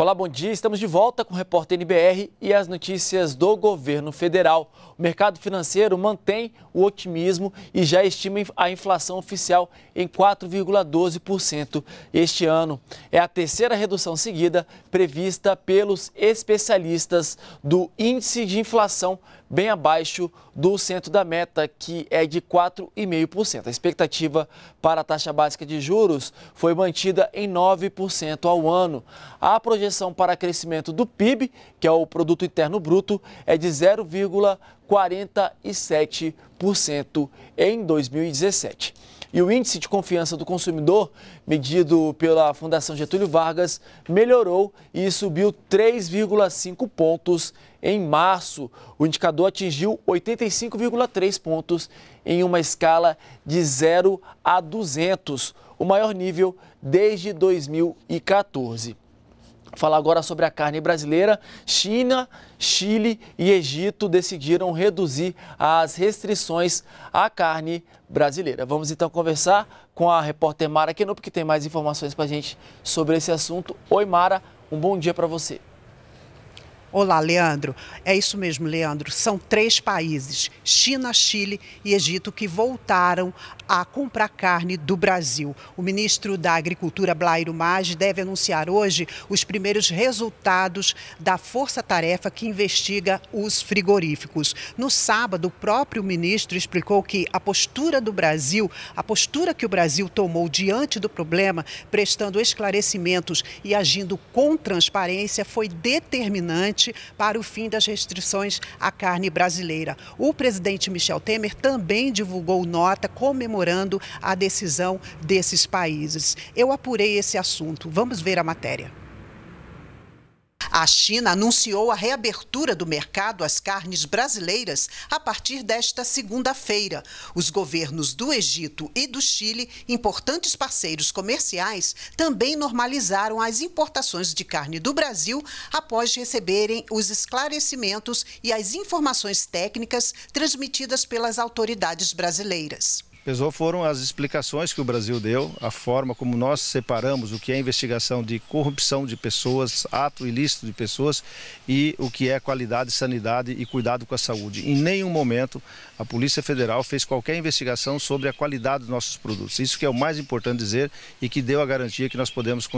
Olá, bom dia. Estamos de volta com o repórter NBR e as notícias do governo federal. O mercado financeiro mantém o otimismo e já estima a inflação oficial em 4,12% este ano. É a terceira redução seguida prevista pelos especialistas do índice de inflação bem abaixo do centro da meta, que é de 4,5%. A expectativa para a taxa básica de juros foi mantida em 9% ao ano. A projeção projeção para crescimento do PIB, que é o Produto Interno Bruto, é de 0,47% em 2017. E o índice de confiança do consumidor, medido pela Fundação Getúlio Vargas, melhorou e subiu 3,5 pontos em março. O indicador atingiu 85,3 pontos em uma escala de 0 a 200, o maior nível desde 2014. Falar agora sobre a carne brasileira. China, Chile e Egito decidiram reduzir as restrições à carne brasileira. Vamos então conversar com a repórter Mara Kenup, que tem mais informações para a gente sobre esse assunto. Oi, Mara, um bom dia para você. Olá, Leandro. É isso mesmo, Leandro. São três países, China, Chile e Egito, que voltaram a comprar carne do Brasil. O ministro da Agricultura, Blairo Maggi, deve anunciar hoje os primeiros resultados da força-tarefa que investiga os frigoríficos. No sábado, o próprio ministro explicou que a postura do Brasil, a postura que o Brasil tomou diante do problema, prestando esclarecimentos e agindo com transparência, foi determinante para o fim das restrições à carne brasileira. O presidente Michel Temer também divulgou nota comemorativa comemorando a decisão desses países. Eu apurei esse assunto. Vamos ver a matéria. A China anunciou a reabertura do mercado às carnes brasileiras a partir desta segunda-feira. Os governos do Egito e do Chile, importantes parceiros comerciais, também normalizaram as importações de carne do Brasil após receberem os esclarecimentos e as informações técnicas transmitidas pelas autoridades brasileiras pesou foram as explicações que o Brasil deu, a forma como nós separamos o que é investigação de corrupção de pessoas, ato ilícito de pessoas e o que é qualidade, sanidade e cuidado com a saúde. Em nenhum momento a Polícia Federal fez qualquer investigação sobre a qualidade dos nossos produtos. Isso que é o mais importante dizer e que deu a garantia que nós podemos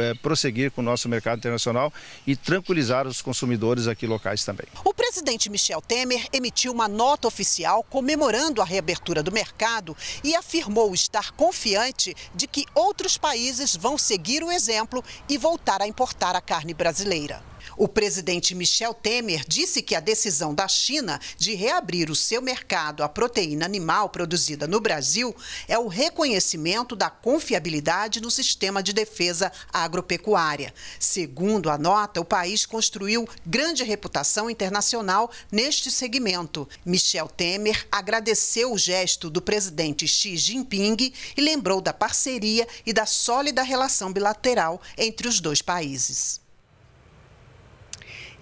eh, prosseguir com o nosso mercado internacional e tranquilizar os consumidores aqui locais também. O presidente Michel Temer emitiu uma nota oficial comemorando a reabertura do mercado e afirmou estar confiante de que outros países vão seguir o exemplo e voltar a importar a carne brasileira. O presidente Michel Temer disse que a decisão da China de reabrir o seu mercado à proteína animal produzida no Brasil é o reconhecimento da confiabilidade no sistema de defesa agropecuária. Segundo a nota, o país construiu grande reputação internacional neste segmento. Michel Temer agradeceu o gesto do presidente Xi Jinping e lembrou da parceria e da sólida relação bilateral entre os dois países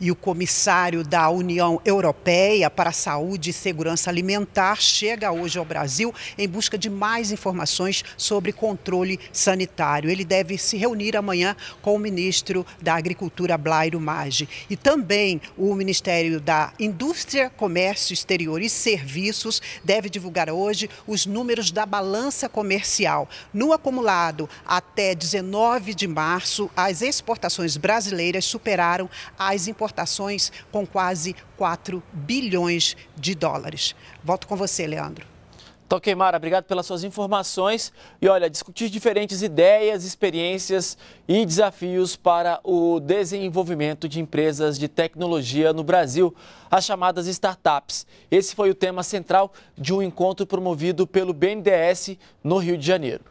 e o comissário da União Europeia para a Saúde e Segurança Alimentar chega hoje ao Brasil em busca de mais informações sobre controle sanitário. Ele deve se reunir amanhã com o ministro da Agricultura, Blairo Maggi. E também o Ministério da Indústria, Comércio Exterior e Serviços deve divulgar hoje os números da balança comercial. No acumulado até 19 de março, as exportações brasileiras superaram as importações exportações com quase 4 bilhões de dólares. Volto com você, Leandro. Toquei, Mara, obrigado pelas suas informações. E olha, discutir diferentes ideias, experiências e desafios para o desenvolvimento de empresas de tecnologia no Brasil, as chamadas startups. Esse foi o tema central de um encontro promovido pelo BNDES no Rio de Janeiro.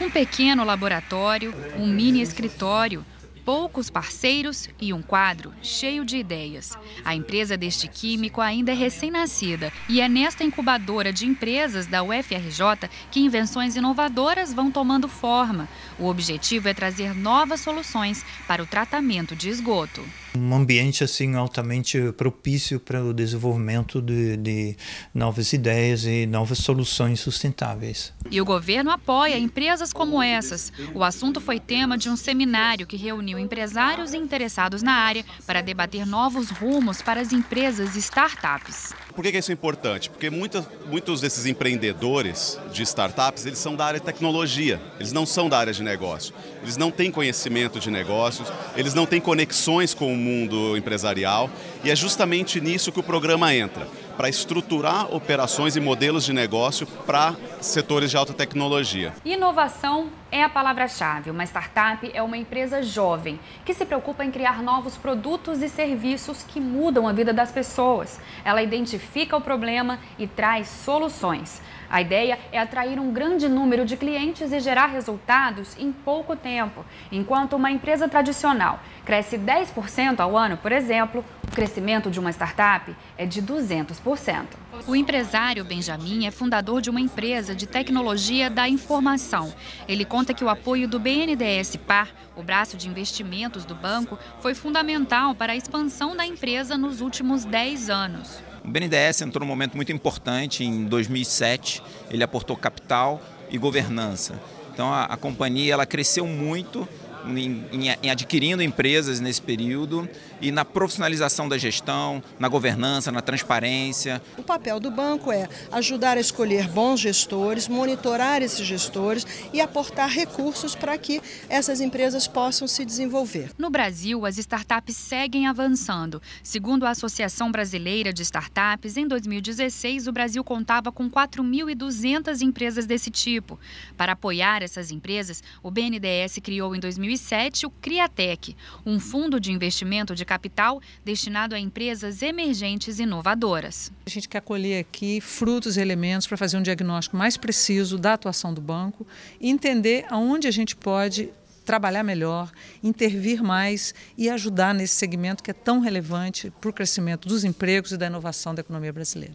Um pequeno laboratório, um mini escritório poucos parceiros e um quadro cheio de ideias. A empresa deste químico ainda é recém-nascida e é nesta incubadora de empresas da UFRJ que invenções inovadoras vão tomando forma. O objetivo é trazer novas soluções para o tratamento de esgoto um ambiente assim altamente propício para o desenvolvimento de, de novas ideias e novas soluções sustentáveis. E o governo apoia empresas como essas. O assunto foi tema de um seminário que reuniu empresários e interessados na área para debater novos rumos para as empresas e startups. Por que isso é importante? Porque muitas, muitos desses empreendedores de startups, eles são da área de tecnologia, eles não são da área de negócio. Eles não têm conhecimento de negócios, eles não têm conexões com o mundo empresarial e é justamente nisso que o programa entra para estruturar operações e modelos de negócio para setores de alta tecnologia. Inovação é a palavra-chave. Uma startup é uma empresa jovem que se preocupa em criar novos produtos e serviços que mudam a vida das pessoas. Ela identifica o problema e traz soluções. A ideia é atrair um grande número de clientes e gerar resultados em pouco tempo. Enquanto uma empresa tradicional cresce 10% ao ano, por exemplo, o crescimento de uma startup é de 200%. O empresário Benjamin é fundador de uma empresa de tecnologia da informação. Ele conta que o apoio do BNDES Par, o braço de investimentos do banco, foi fundamental para a expansão da empresa nos últimos 10 anos. O BNDES entrou num momento muito importante em 2007, ele aportou capital e governança. Então a, a companhia ela cresceu muito em, em, em, adquirindo empresas nesse período e na profissionalização da gestão, na governança, na transparência. O papel do banco é ajudar a escolher bons gestores, monitorar esses gestores e aportar recursos para que essas empresas possam se desenvolver. No Brasil, as startups seguem avançando. Segundo a Associação Brasileira de Startups, em 2016 o Brasil contava com 4.200 empresas desse tipo. Para apoiar essas empresas, o BNDES criou em 2016 2007 o Criatec, um fundo de investimento de capital destinado a empresas emergentes inovadoras. A gente quer colher aqui frutos e elementos para fazer um diagnóstico mais preciso da atuação do banco e entender aonde a gente pode trabalhar melhor, intervir mais e ajudar nesse segmento que é tão relevante para o crescimento dos empregos e da inovação da economia brasileira.